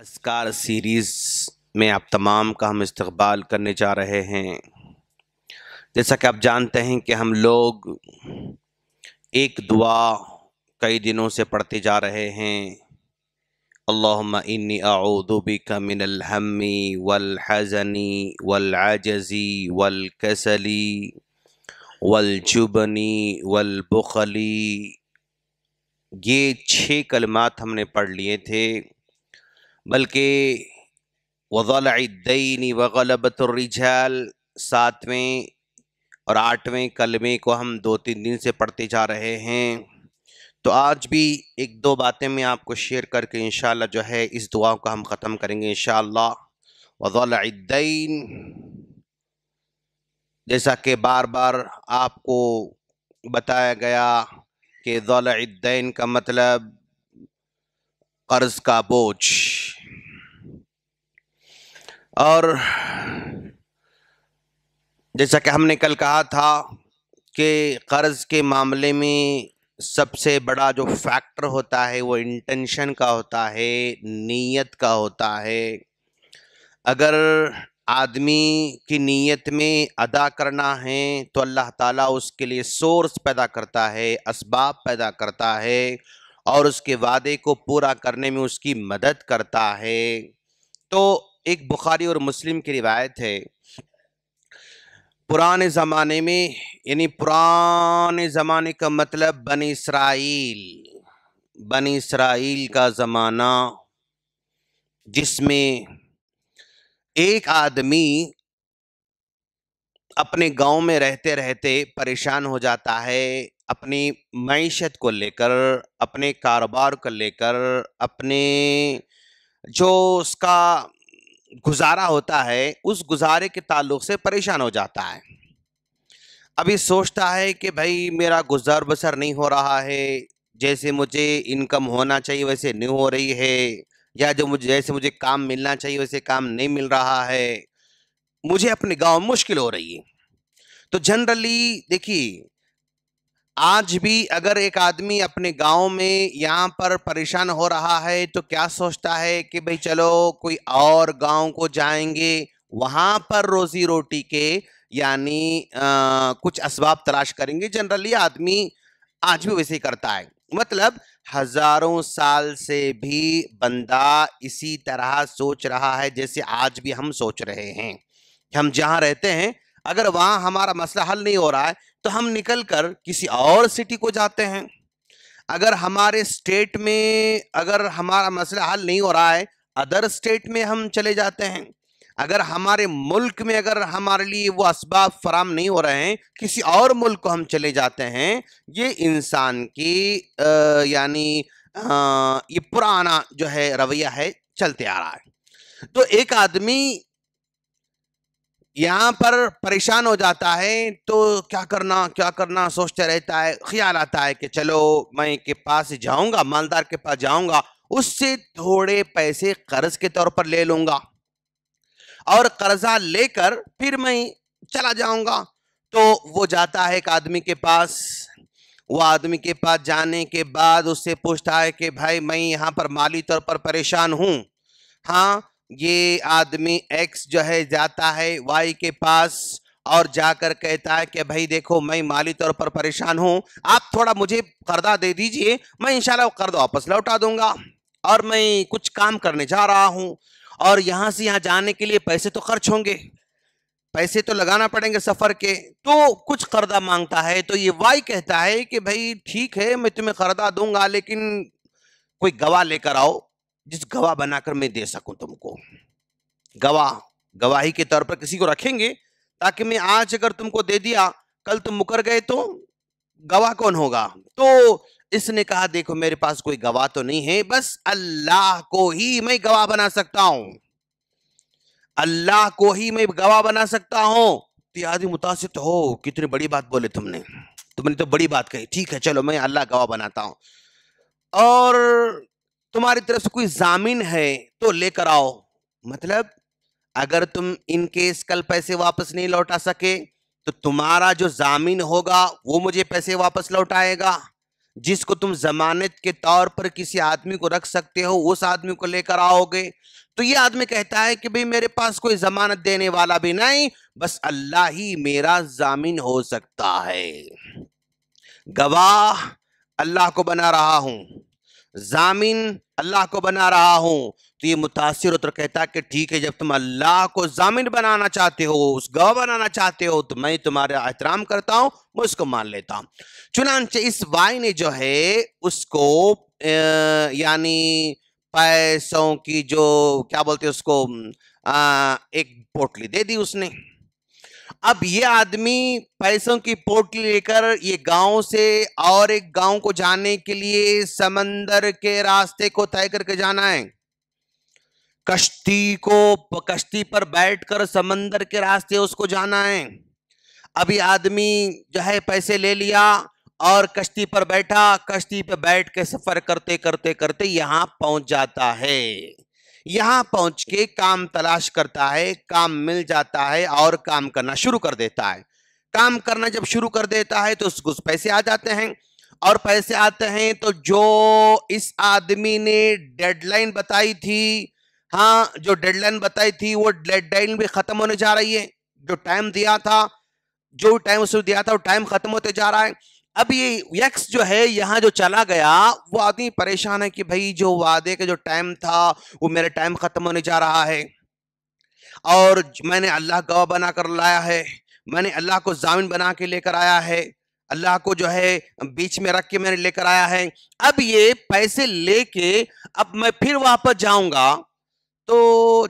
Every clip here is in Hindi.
असकार सीरीज़ में आप तमाम का हम इस्तबाल करने जा रहे हैं जैसा कि आप जानते हैं कि हम लोग एक दुआ कई दिनों से पढ़ते जा रहे हैं अल्लाहुम्मा इन्नी अऊदुबिका मिनल हम्मी वल हज़नी वल आजज़ी ये छः कलमात हमने पढ़ लिए थे बल्कि वज़लद्दीन वगलबतरजाल सातवें और आठवें कलमे को हम दो तीन दिन से पढ़ते जा रहे हैं तो आज भी एक दो बातें मैं आपको शेयर करके इन जो है इस दुआ को हम ख़त्म करेंगे इन शज़लद्दीन जैसा कि बार बार आपको बताया गया कि ज़लद्दीन का मतलब कर्ज़ का बोझ और जैसा कि हमने कल कहा था कि कर्ज़ के मामले में सबसे बड़ा जो फैक्टर होता है वो इंटेंशन का होता है नीयत का होता है अगर आदमी की नीयत में अदा करना है तो अल्लाह ताला उसके लिए सोर्स पैदा करता है इसबाब पैदा करता है और उसके वादे को पूरा करने में उसकी मदद करता है तो एक बुखारी और मुस्लिम की रिवायत है पुराने ज़माने में यानी पुराने ज़माने का मतलब बन इसराइल बन इसराइल का ज़माना जिसमें एक आदमी अपने गांव में रहते रहते परेशान हो जाता है अपनी मीशत को लेकर अपने कारोबार को लेकर अपने जो उसका गुजारा होता है उस गुजारे के ताल्लुक से परेशान हो जाता है अभी सोचता है कि भाई मेरा गुजार बसर नहीं हो रहा है जैसे मुझे इनकम होना चाहिए वैसे नहीं हो रही है या जो मुझे जैसे मुझे काम मिलना चाहिए वैसे काम नहीं मिल रहा है मुझे अपने गांव मुश्किल हो रही है तो जनरली देखिए आज भी अगर एक आदमी अपने गांव में यहाँ पर परेशान हो रहा है तो क्या सोचता है कि भाई चलो कोई और गांव को जाएंगे वहाँ पर रोजी रोटी के यानी आ, कुछ असबाब तलाश करेंगे जनरली आदमी आज भी वैसे ही करता है मतलब हजारों साल से भी बंदा इसी तरह सोच रहा है जैसे आज भी हम सोच रहे हैं हम जहाँ रहते हैं अगर वहाँ हमारा मसला हल नहीं हो रहा है तो हम निकल कर किसी और सिटी को जाते हैं अगर हमारे स्टेट में अगर हमारा मसला हल नहीं हो रहा है अदर स्टेट में हम चले जाते हैं अगर हमारे मुल्क में अगर हमारे लिए वो इसबाब फराम नहीं हो रहे हैं किसी और मुल्क को हम चले जाते हैं ये इंसान की यानी ये पुराना जो है रवैया है चलते आ रहा है तो एक आदमी यहाँ पर परेशान हो जाता है तो क्या करना क्या करना सोचते रहता है ख्याल आता है कि चलो मैं के पास जाऊंगा मालदार के पास जाऊंगा उससे थोड़े पैसे कर्ज के तौर पर ले लूंगा और कर्जा लेकर फिर मैं चला जाऊंगा तो वो जाता है एक आदमी के पास वो आदमी के पास जाने के बाद उससे पूछता है कि भाई मैं यहाँ पर माली तौर पर परेशान हूँ हाँ ये आदमी एक्स जो है जाता है वाई के पास और जाकर कहता है कि भाई देखो मैं माली तौर पर परेशान हूं आप थोड़ा मुझे कर्जा दे दीजिए मैं इंशाल्लाह वो कर्जा वापस लौटा दूंगा और मैं कुछ काम करने जा रहा हूं और यहां से यहां जाने के लिए पैसे तो खर्च होंगे पैसे तो लगाना पड़ेंगे सफ़र के तो कुछ कर्जा मांगता है तो ये वाई कहता है कि भाई ठीक है मैं तुम्हें कर्जा दूंगा लेकिन कोई गवाह लेकर आओ जिस गवाह बनाकर मैं दे सकूं तुमको गवाह गवाही के तौर पर किसी को रखेंगे ताकि मैं आज अगर तुमको दे दिया कल तुम मुकर गए तो गवाह कौन होगा तो इसने कहा देखो मेरे पास कोई गवाह तो नहीं है बस अल्लाह को ही मैं गवाह बना सकता हूं अल्लाह को ही मैं गवाह बना सकता हूं इत्यादि तो मुतासित हो कितनी बड़ी बात बोले तुमने तुमने तो बड़ी बात कही ठीक है चलो मैं अल्लाह गवाह बनाता हूं और तुम्हारी तरफ से कोई जामीन है तो लेकर आओ मतलब अगर तुम इनके कल पैसे वापस नहीं लौटा सके तो तुम्हारा जो जामीन होगा वो मुझे पैसे वापस लौटाएगा जिसको तुम जमानत के तौर पर किसी आदमी को रख सकते हो उस आदमी को लेकर आओगे तो ये आदमी कहता है कि भाई मेरे पास कोई जमानत देने वाला भी नहीं बस अल्लाह ही मेरा जामीन हो सकता है गवाह अल्लाह को बना रहा हूं जामिन अल्लाह को बना रहा हूं तो ये मुतासर होकर कहता कि ठीक है जब तुम अल्लाह को जामिन बनाना चाहते हो उस गवाह बनाना चाहते हो तो मैं तुम्हारा एहतराम करता हूं मैं उसको मान लेता हूं चुनानचे इस वाई ने जो है उसको यानी पैसों की जो क्या बोलते हैं उसको आ, एक पोटली दे दी उसने अब ये आदमी पैसों की पोटली लेकर ये गांव से और एक गांव को जाने के लिए समंदर के रास्ते को तय करके जाना है कश्ती को कश्ती पर बैठकर समंदर के रास्ते उसको जाना है अभी आदमी जो है पैसे ले लिया और कश्ती पर बैठा कश्ती पर बैठ के सफर करते करते करते यहां पहुंच जाता है यहां पहुंच के काम तलाश करता है काम मिल जाता है और काम करना शुरू कर देता है काम करना जब शुरू कर देता है तो उसको पैसे आ जाते हैं और पैसे आते हैं तो जो इस आदमी ने डेडलाइन बताई थी हाँ जो डेडलाइन बताई थी वो डेडलाइन भी खत्म होने जा रही है जो टाइम दिया था जो टाइम उसने दिया था वो टाइम खत्म होते जा रहा है अब ये यक्स जो है यहाँ जो चला गया वो आदमी परेशान है कि भाई जो वादे का जो टाइम था वो मेरे टाइम ख़त्म होने जा रहा है और मैंने अल्लाह गवाह बना कर लाया है मैंने अल्लाह को जामिन बना के लेकर आया है अल्लाह को जो है बीच में रख के मैंने लेकर आया है अब ये पैसे लेके अब मैं फिर वापस जाऊंगा तो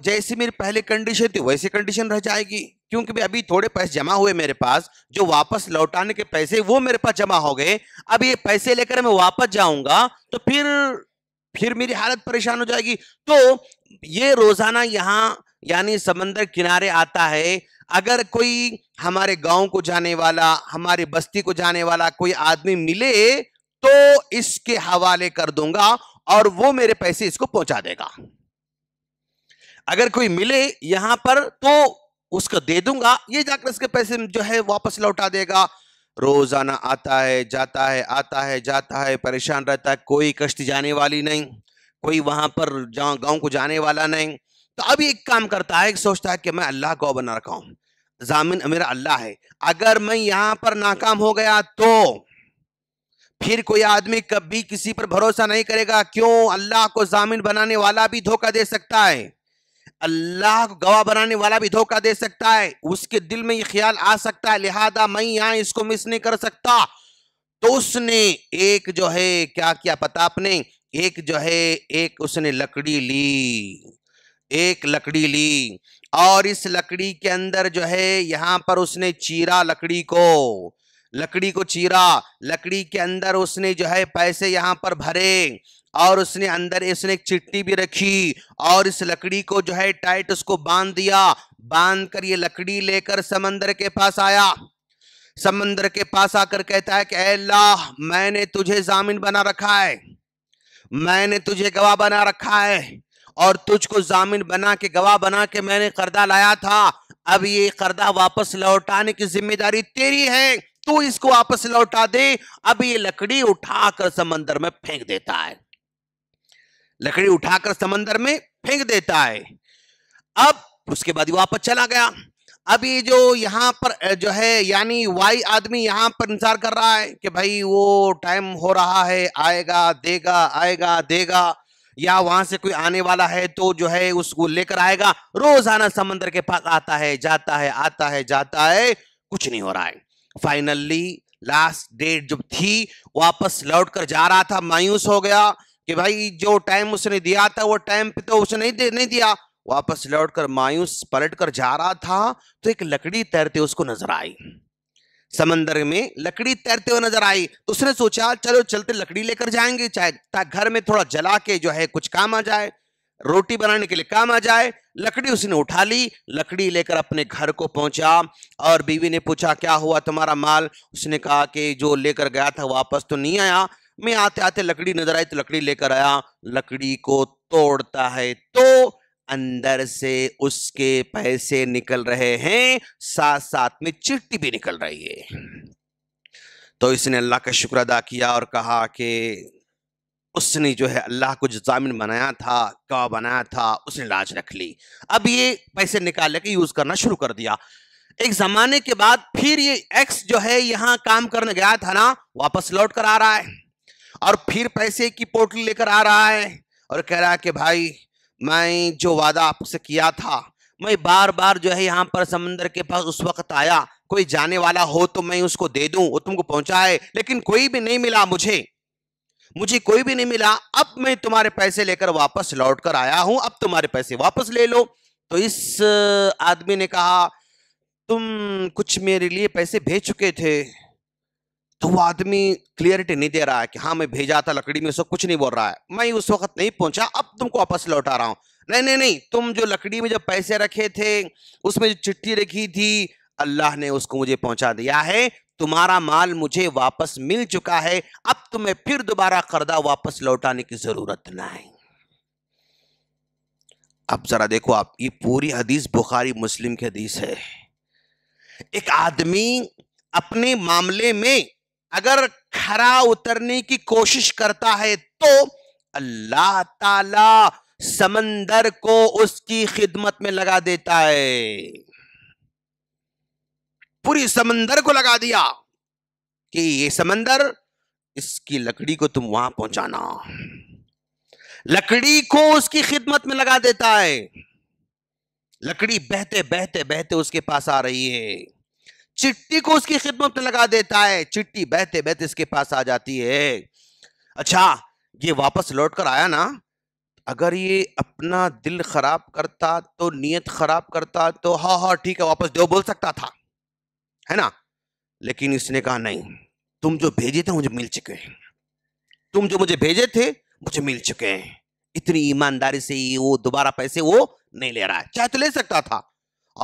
जैसी मेरी पहले कंडीशन थी वैसी कंडीशन रह जाएगी क्योंकि अभी थोड़े पैसे जमा हुए मेरे पास जो वापस लौटाने के पैसे वो मेरे पास जमा हो गए अब ये पैसे लेकर मैं वापस जाऊंगा तो फिर फिर मेरी हालत परेशान हो जाएगी तो ये रोजाना यहाँ यानी समंदर किनारे आता है अगर कोई हमारे गांव को जाने वाला हमारी बस्ती को जाने वाला कोई आदमी मिले तो इसके हवाले कर दूंगा और वो मेरे पैसे इसको पहुंचा देगा अगर कोई मिले यहां पर तो उसको दे दूंगा ये जाकर उसके पैसे जो है वापस लौटा देगा रोजाना आता है जाता है आता है जाता है परेशान रहता है कोई कश्ती जाने वाली नहीं कोई वहां पर गांव को जाने वाला नहीं तो अभी एक काम करता है सोचता है कि मैं अल्लाह को बना रखा हूं जामिन मेरा अल्लाह है अगर मैं यहां पर नाकाम हो गया तो फिर कोई आदमी कभी किसी पर भरोसा नहीं करेगा क्यों अल्लाह को जामिन बनाने वाला भी धोखा दे सकता है अल्लाह को गवाह बनाने वाला भी धोखा दे सकता है उसके दिल में ये ख्याल आ सकता है लिहाजा मैं यहाँ इसको मिस नहीं कर सकता तो उसने एक जो है क्या किया पता आपने एक जो है एक उसने लकड़ी ली एक लकड़ी ली और इस लकड़ी के अंदर जो है यहाँ पर उसने चीरा लकड़ी को लकड़ी को चीरा लकड़ी के अंदर उसने जो है पैसे यहाँ पर भरे और उसने अंदर इसने एक चिट्टी भी रखी और इस लकड़ी को जो है टाइट उसको बांध दिया बांध कर ये लकड़ी लेकर समंदर के पास आया समंदर के पास आकर कहता है कि अल्लाह मैंने तुझे जामिन बना रखा है मैंने तुझे गवाह बना रखा है और तुझको जामिन बना के गवाह बना के मैंने कर्दा लाया था अब ये कर्दा वापस लौटाने की जिम्मेदारी तेरी है तू इसको वापस लौटा दे अब ये लकड़ी उठाकर समंदर में फेंक देता है लकड़ी उठाकर समंदर में फेंक देता है अब उसके बाद वापस चला गया अब ये जो यहाँ पर जो है यानी वाई आदमी यहाँ पर इंतजार कर रहा है कि भाई वो टाइम हो रहा है आएगा देगा आएगा देगा या वहां से कोई आने वाला है तो जो है उसको लेकर आएगा रोजाना समंदर के पास आता है जाता है आता है जाता है कुछ नहीं हो रहा है फाइनली लास्ट डेट जब थी वापस लौट कर जा रहा था मायूस हो गया कि भाई जो टाइम उसने दिया था वो टाइम पे तो उसने नहीं नहीं दिया वापस लौट कर मायूस पलट कर जा रहा था तो एक लकड़ी तैरते उसको नजर आई समंदर में लकड़ी तैरते हुए नजर आई तो उसने सोचा चलो चलते लकड़ी लेकर जाएंगे चाहे घर में थोड़ा जला के जो है कुछ काम आ जाए रोटी बनाने के लिए काम आ जाए लकड़ी उसने उठा ली लकड़ी लेकर अपने घर को पहुंचा और बीवी ने पूछा क्या हुआ तुम्हारा माल उसने कहा कि जो लेकर गया था वापस तो नहीं आया में आते आते लकड़ी नजर आई तो लकड़ी लेकर आया लकड़ी को तोड़ता है तो अंदर से उसके पैसे निकल रहे हैं साथ साथ में चिट्टी भी निकल रही है तो इसने अल्लाह का शुक्र अदा किया और कहा कि उसने जो है अल्लाह को जो जामिन बनाया था गवाह बनाया था उसने लाज रख ली अब ये पैसे निकाल के यूज़ करना शुरू कर दिया एक ज़माने के बाद फिर ये एक्स जो है यहां काम करने गया था ना वापस लौट कर आ रहा है और फिर पैसे की पोटली लेकर आ रहा है और कह रहा है कि भाई मैं जो वादा आपसे किया था मैं बार बार जो है यहाँ पर समंदर के पास उस वक्त आया कोई जाने वाला हो तो मैं उसको दे दूं वो तुमको पहुंचाए लेकिन कोई भी नहीं मिला मुझे मुझे कोई भी नहीं मिला अब मैं तुम्हारे पैसे लेकर वापस लौट कर आया हूं अब तुम्हारे पैसे वापस ले लो तो इस आदमी ने कहा तुम कुछ मेरे लिए पैसे भेज चुके थे तो वो आदमी क्लियरिटी नहीं दे रहा है कि हाँ मैं भेजा था लकड़ी में उसको कुछ नहीं बोल रहा है मैं उस वक्त नहीं पहुंचा अब तुमको वापस लौटा रहा हूँ नहीं नहीं नहीं तुम जो लकड़ी में जो पैसे रखे थे उसमें जो चिट्ठी रखी थी अल्लाह ने उसको मुझे पहुंचा दिया है तुम्हारा माल मुझे वापस मिल चुका है अब तुम्हें फिर दोबारा कर्जा वापस लौटाने की जरूरत नहीं अब जरा देखो आप ये पूरी हदीस बुखारी मुस्लिम की हदीस है एक आदमी अपने मामले में अगर खरा उतरने की कोशिश करता है तो अल्लाह ताला समंदर को उसकी खिदमत में लगा देता है पूरी समंदर को लगा दिया कि ये समंदर इसकी लकड़ी को तुम वहां पहुंचाना लकड़ी को उसकी खिदमत में लगा देता है लकड़ी बहते बहते बहते उसके पास आ रही है चिट्टी को उसकी खिदमत में लगा देता है चिट्टी बहते बहते इसके पास आ जाती है अच्छा ये वापस लौट कर आया ना अगर ये अपना दिल खराब करता तो नीयत खराब करता तो हा हा ठीक है वापस दो बोल सकता था है ना लेकिन इसने कहा नहीं तुम जो भेजे थे मुझे मिल चुके हैं तुम जो मुझे भेजे थे मुझे मिल चुके हैं इतनी ईमानदारी से ही वो दोबारा पैसे वो नहीं ले रहा है चाहे तो ले सकता था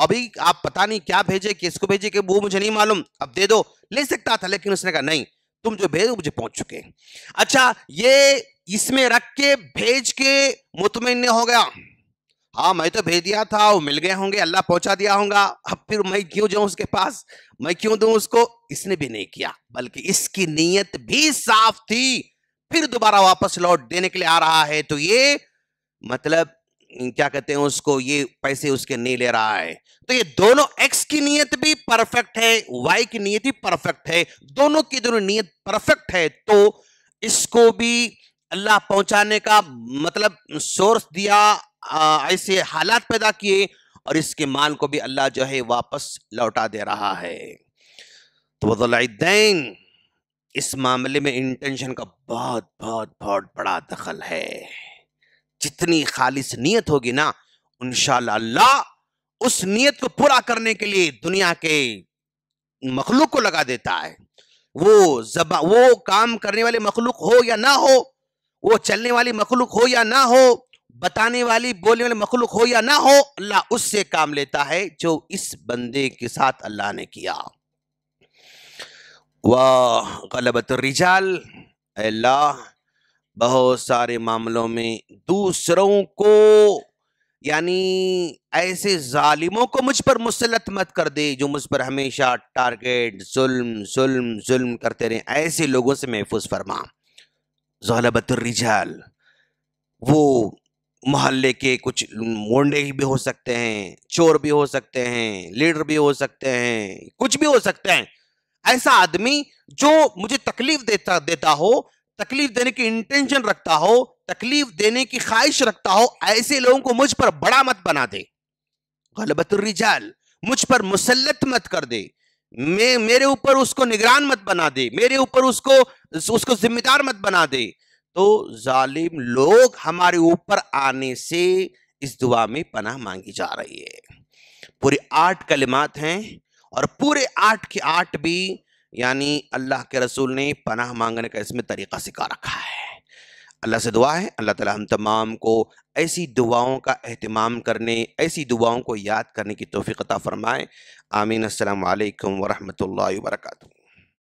अभी आप पता नहीं क्या भेजे किसको भेजे कि वो मुझे नहीं मालूम अब दे दो ले सकता था लेकिन उसने कहा नहीं तुम जो भेज मुझे पहुंच चुके अच्छा ये इसमें रख के भेज के मुतमिन हो गया हाँ मैं तो भेज दिया था वो मिल गए होंगे अल्लाह पहुंचा दिया होगा अब फिर मैं क्यों जाऊं उसके पास मैं क्यों दू उसको इसने भी नहीं किया बल्कि इसकी नीयत भी साफ थी फिर दोबारा वापस लौट देने के लिए आ रहा है तो ये मतलब क्या कहते हैं उसको ये पैसे उसके नहीं ले रहा है तो ये दोनों एक्स की नियत भी परफेक्ट है वाई की नियत भी परफेक्ट है दोनों की दोनों नियत परफेक्ट है तो इसको भी अल्लाह पहुंचाने का मतलब सोर्स दिया आ, ऐसे हालात पैदा किए और इसके माल को भी अल्लाह जो है वापस लौटा दे रहा है तो दैन इस मामले में इंटेंशन का बहुत बहुत बहुत बड़ा दखल है जितनी खालिश नीयत होगी ना अल्लाह उस नीयत को पूरा करने के लिए दुनिया के मखलूक को लगा देता है वो जबा वो काम करने वाले मखलूक हो या ना हो वो चलने वाली मखलूक हो या ना हो बताने वाली बोलने वाली मखलूक हो या ना हो अल्लाह उससे काम लेता है जो इस बंदे के साथ अल्लाह ने किया वाह गलबत रिजाल अल्लाह बहुत सारे मामलों में दूसरों को यानी ऐसे जालिमों को मुझ पर मुसलत मत कर दे जो मुझ पर हमेशा टारगेट जुल्म जुल्म जुल्म करते रहे ऐसे लोगों से महफूज फरमा जहलबतुलरिजाल वो मोहल्ले के कुछ मोंडे भी हो सकते हैं चोर भी हो सकते हैं लीडर भी हो सकते हैं कुछ भी हो सकते हैं ऐसा आदमी जो मुझे तकलीफ देता देता हो तकलीफ देने की इंटेंशन रखता हो तकलीफ देने की ख्वाहिश रखता हो ऐसे लोगों को मुझ पर बड़ा मत बना दे गलबतुर्रिजाल मुझ पर मुसलत मत कर दे मैं मेरे ऊपर उसको निगरान मत बना दे मेरे ऊपर उसको उसको जिम्मेदार मत बना दे तो जालिम लोग हमारे ऊपर आने से इस दुआ में पनाह मांगी जा रही है पूरे आठ कलिमात हैं और पूरे आठ के आठ भी यानी अल्लाह के रसूल ने पनाह मांगने का इसमें तरीक़ा सिखा रखा है अल्लाह से दुआ है अल्लाह ताला हम तमाम को ऐसी दुआओं का अहतमाम करने ऐसी दुआओं को याद करने की तोफ़ी अता फ़रमाएँ आमीन अल्लाम वरहमल वर्का